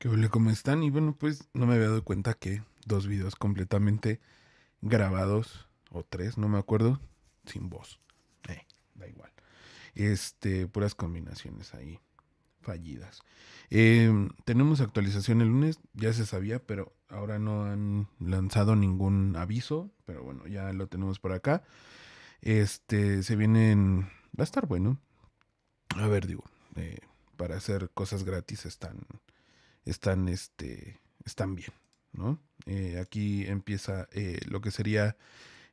Que hola, ¿cómo están? Y bueno, pues no me había dado cuenta que dos videos completamente grabados, o tres, no me acuerdo, sin voz. Eh, da igual. Este, puras combinaciones ahí fallidas. Em, tenemos actualización el lunes, ya se sabía, pero ahora no han lanzado ningún aviso, pero bueno, ya lo tenemos por acá. Este, se vienen, va a estar bueno. A ver, digo, eh, para hacer cosas gratis están están, este, están bien, ¿no? Eh, aquí empieza eh, lo que sería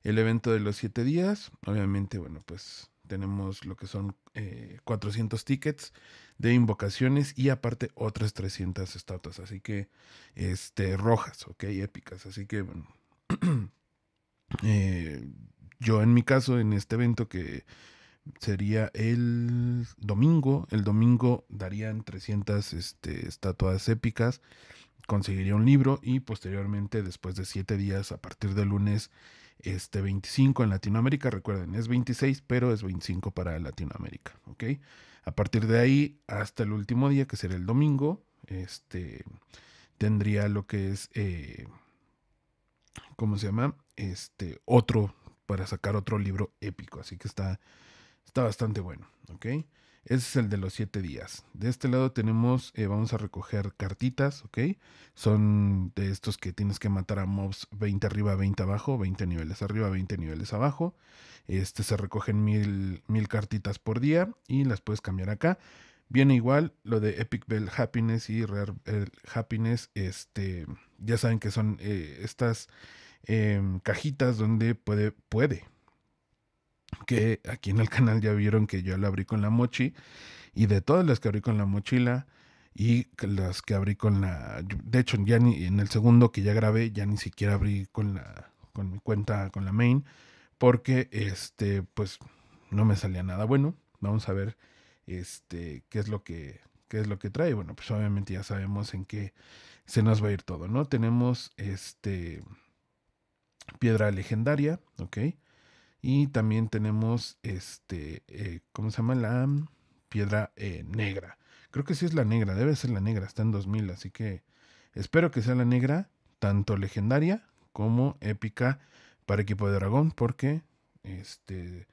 el evento de los siete días. Obviamente, bueno, pues tenemos lo que son 400 eh, tickets de invocaciones y aparte otras 300 estatuas, así que, este, rojas, ok, épicas, así que, bueno, yo en mi caso, en este evento que sería el domingo. El domingo darían 300 este, estatuas épicas, conseguiría un libro y posteriormente, después de 7 días, a partir del lunes este 25 en Latinoamérica, recuerden, es 26, pero es 25 para Latinoamérica, A partir de ahí hasta el último día, que será el domingo, este tendría lo que es, eh, ¿cómo se llama? Este otro, para sacar otro libro épico, así que está Está bastante bueno, ¿ok? Ese es el de los siete días. De este lado tenemos, eh, vamos a recoger cartitas, ¿ok? Son de estos que tienes que matar a mobs 20 arriba, 20 abajo, 20 niveles arriba, 20 niveles abajo. Este se recogen mil, cartitas por día y las puedes cambiar acá. Viene igual lo de Epic Bell Happiness y Rare Bell Happiness. Este, ya saben que son eh, estas em, cajitas donde puede, puede, que aquí en el canal ya vieron que yo la abrí con la mochi y de todas las que abrí con la mochila y las que abrí con la de hecho ya ni en el segundo que ya grabé ya ni siquiera abrí con la con mi cuenta con la main porque este pues no me salía nada bueno vamos a ver este qué es lo que qué es lo que trae bueno pues obviamente ya sabemos en qué se nos va a ir todo no tenemos este piedra legendaria ok y también tenemos este, eh, ¿cómo se llama? La piedra eh, negra. Creo que sí es la negra, debe ser la negra, está en 2000, así que espero que sea la negra, tanto legendaria como épica para equipo de dragón, porque este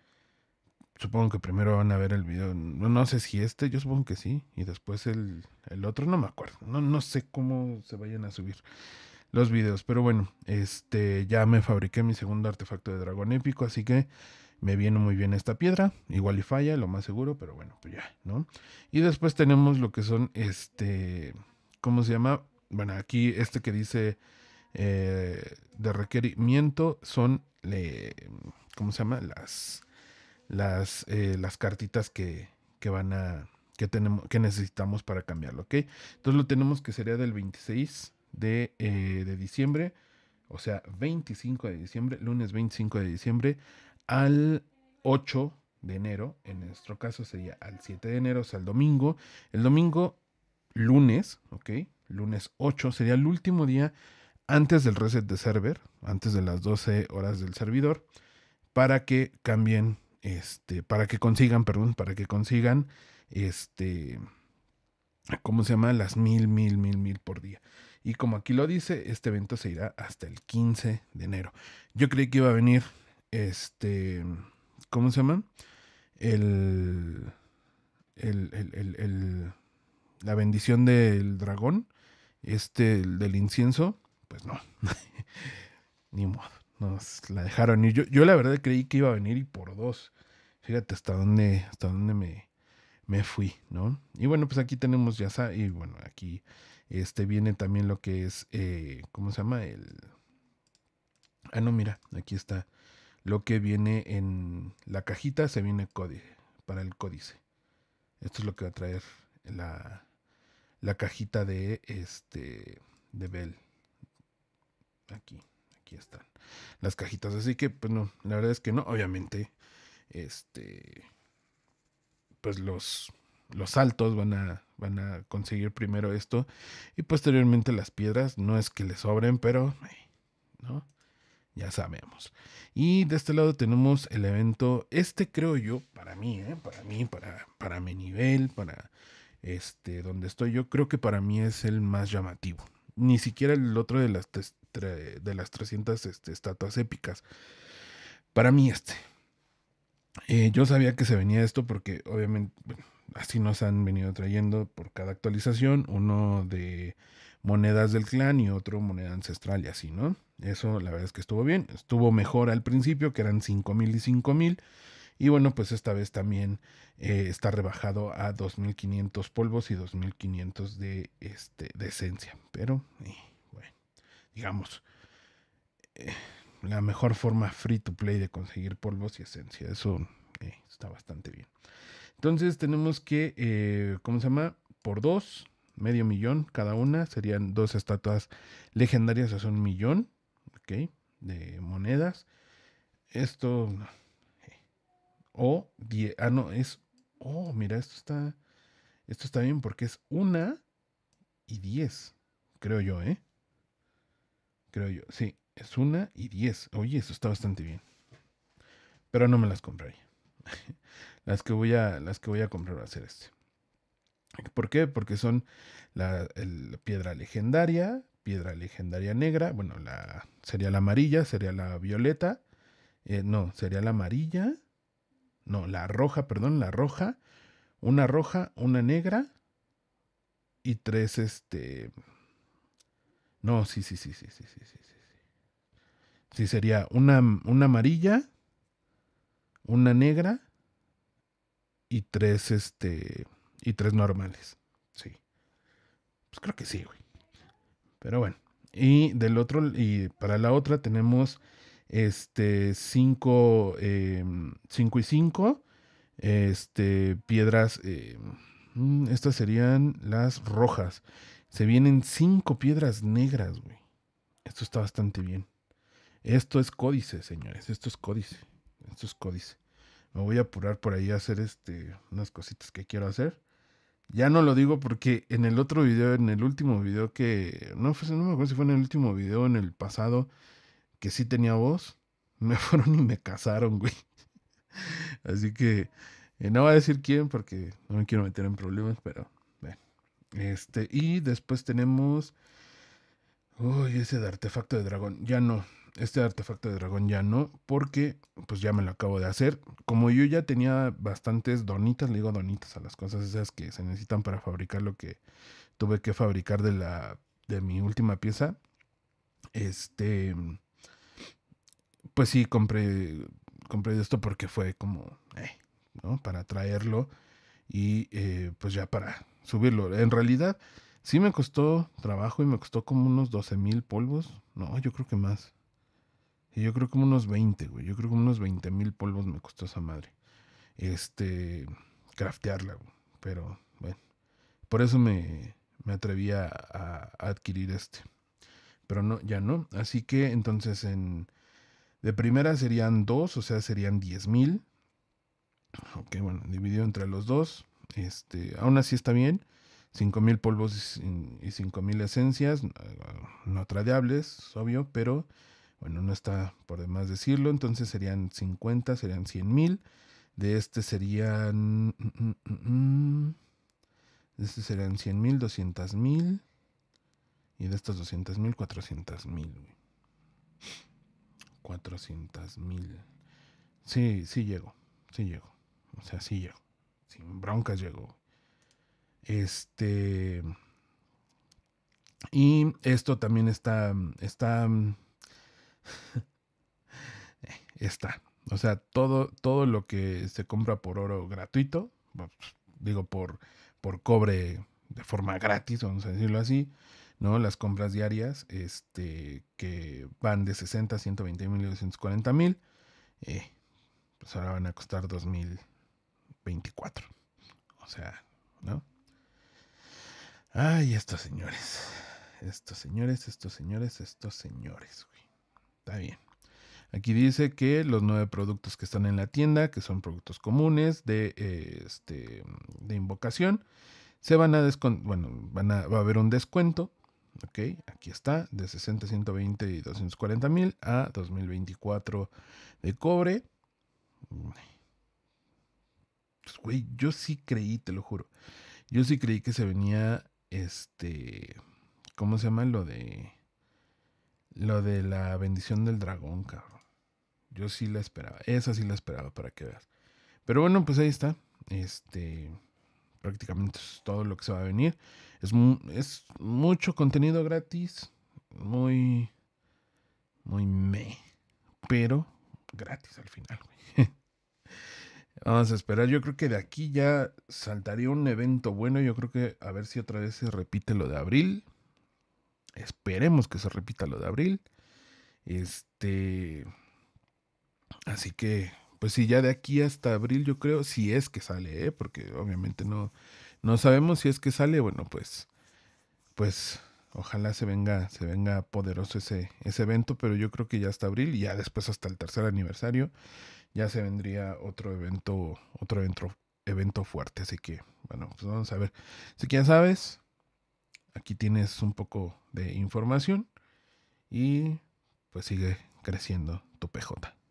supongo que primero van a ver el video, no, no sé si este, yo supongo que sí, y después el, el otro, no me acuerdo, no, no sé cómo se vayan a subir los videos. Pero bueno, este ya me fabriqué mi segundo artefacto de dragón épico, así que me viene muy bien esta piedra. Igual y falla, lo más seguro, pero bueno, pues ya, ¿no? Y después tenemos lo que son este, ¿cómo se llama? Bueno, aquí este que dice eh, de requerimiento son, ¿cómo se llama? Las, las, eh, las cartitas que, que van a que, tenemos, que necesitamos para cambiarlo, ¿ok? Entonces lo tenemos que sería del 26 eh, de, diciembre, o sea, 25 de diciembre, lunes 25 de diciembre al 8 de enero, en nuestro caso sería al 7 de enero, o sea, el domingo, el domingo lunes, ¿ok? Lunes 8 sería el último día antes del reset de server, antes de las 12 horas del servidor, para que cambien, este, para que consigan, perdón, para que consigan, este, ¿cómo se llama? Las mil, mil, mil, mil por día. Y como aquí lo dice, este evento se irá hasta el 15 de enero. Yo creí que iba a venir este, ¿cómo se llama? El, el, la bendición del dragón, este, del incienso, pues no, ni modo, nos la dejaron ir. Yo, yo la verdad creí que iba a venir y por dos. Fíjate hasta dónde, hasta dónde me, me fui, ¿no? Y bueno, pues aquí tenemos ya y bueno, aquí este viene también lo que es, eh, ¿cómo se llama? El... Ah, no, mira, aquí está. Lo que viene en la cajita se viene códice, para el códice. Esto es lo que va a traer la, cajita de este de Bell. Aquí, aquí están las cajitas. Así que, pues no, la verdad es que no, obviamente, este, pues los, los saltos van a, van a conseguir primero esto y posteriormente las piedras. No es que les sobren, pero ¿no? ya sabemos. Y de este lado tenemos el evento, este creo yo, para mí, ¿eh? para mí, para, para mi nivel, para este, donde estoy yo, creo que para mí es el más llamativo. Ni siquiera el otro de las, de las 300 este, estatuas épicas. Para mí este. Eh, yo sabía que se venía esto porque obviamente, así nos han venido trayendo por cada actualización, uno de monedas del clan y otro moneda ancestral y así, ¿no? Eso la verdad es que estuvo bien, estuvo mejor al principio, que eran 5.000 y 5.000. Y bueno, pues esta vez también eh, está rebajado a 2.500 polvos y 2.500 de, este, de esencia. Pero, eh, bueno, digamos, eh, la mejor forma free to play de conseguir polvos y esencia. Eso está bastante bien. Entonces tenemos que, eh, ¿cómo se llama? Por dos, medio millón cada una. Serían dos estatuas legendarias, o sea un millón, ¿ok? De monedas. Esto... Eh, o 10... Ah, no, es... Oh, mira, esto está... Esto está bien porque es una y diez creo yo, ¿eh? Creo yo, sí, es una y diez, Oye, eso está bastante bien. Pero no me las compraría. las que voy a, las que voy a comprar va a ser este. ¿Por qué? Porque son la, piedra legendaria, piedra legendaria negra, bueno, la, sería la amarilla, sería la violeta, eh, no, sería la amarilla, no, la roja, perdón, la roja, una roja, una negra y tres, este, no, sí, sí, sí, sí, sí, sí, sí, sí. Sí, sería una, una amarilla, una negra y tres, este, y tres normales. Sí. Pues creo que sí, güey. Pero bueno. Y del otro, y para la otra tenemos este Cinco... eh, y 5 este piedras eh, mm, estas serían las rojas se vienen cinco piedras negras güey esto está bastante bien esto es códice señores esto es códice esto es códice me voy a apurar por ahí a hacer este, unas cositas que quiero hacer. Ya no lo digo porque en el otro video, en el último video que. No, pues, me acuerdo si fue en el último video, en el pasado, que sí tenía voz. Me fueron y me casaron, güey. Así que eh, no voy a decir quién porque no me quiero meter en problemas, pero bueno. Este, y después tenemos. Uy, ese de artefacto de dragón. Ya no, este artefacto de dragón ya no, porque pues ya me lo acabo de hacer. Como yo ya tenía bastantes donitas, le digo donitas a las cosas esas que se necesitan para fabricar lo que tuve que fabricar de la de mi última pieza. Este pues sí compré compré esto porque fue como eh, ¿no? para traerlo y eh, pues ya para subirlo. En realidad sí me costó trabajo y me costó como unos 12 mil polvos. No, yo creo que más. Y yo creo que unos 20, güey. Yo creo que unos 20 mil polvos me costó esa madre. Este, craftearla, güey. Pero, bueno. Por eso me, me atreví a, adquirir este. Pero no, ya no. Así que entonces en... De primera serían dos, o sea, serían 10 mil. Ok, bueno, dividido entre los dos. Este, aún así está bien. mil polvos y mil esencias, no tradeables, obvio, pero bueno, no está por demás decirlo, entonces serían 50, serían 100.000. De este serían... Mm, mm, mm, de este serían 100 mil, 200 mil. Y de estos 200 mil, 400.000. mil, Sí, sí llego, sí llego. O sea, sí llego. Sin broncas llego. Este... Y esto también está, está está. O sea, todo, todo lo que se compra por oro gratuito, pues, digo, por, por cobre de forma gratis, vamos a decirlo así, ¿no? Las compras diarias, este, que van de 60 a 120 mil y 240 mil, eh, pues ahora van a costar 2024. O sea, ¿no? Ay, estos señores. Estos señores, estos señores, estos señores, Está bien. Aquí dice que los nueve productos que están en la tienda, que son productos comunes de, eh, este, mm, invocación, se van a descontar, bueno, va a haber un descuento, ok, aquí está, de 60, 120 y 240 mil a 2024 de cobre. Mm. Pues, güey, yo sí creí, te lo juro. Yo sí creí que se venía, este, ¿cómo se llama? Lo de, lo de la bendición del dragón, cabrón. Yo sí la esperaba. Esa sí la esperaba para que veas. Pero bueno, pues ahí está. Este. Prácticamente es todo lo que se va a venir. Es, es mucho contenido gratis. Muy. Muy me. Pero gratis al final, güey. Vamos a esperar. Yo creo que de aquí ya saltaría un evento bueno. Yo creo que a ver si otra vez se repite lo de abril. Esperemos que se repita lo de abril. Este. Así que, pues sí, ya de aquí hasta abril yo creo, si es que sale, ¿eh? porque obviamente no, no sabemos si es que sale, bueno, pues, pues ojalá se venga, se venga poderoso ese, ese evento, pero yo creo que ya hasta abril y ya después hasta el tercer aniversario ya se vendría otro evento, otro evento, evento fuerte. Así que, bueno, pues vamos a ver. si que ya sabes, aquí tienes un poco de información y pues sigue creciendo tu PJ.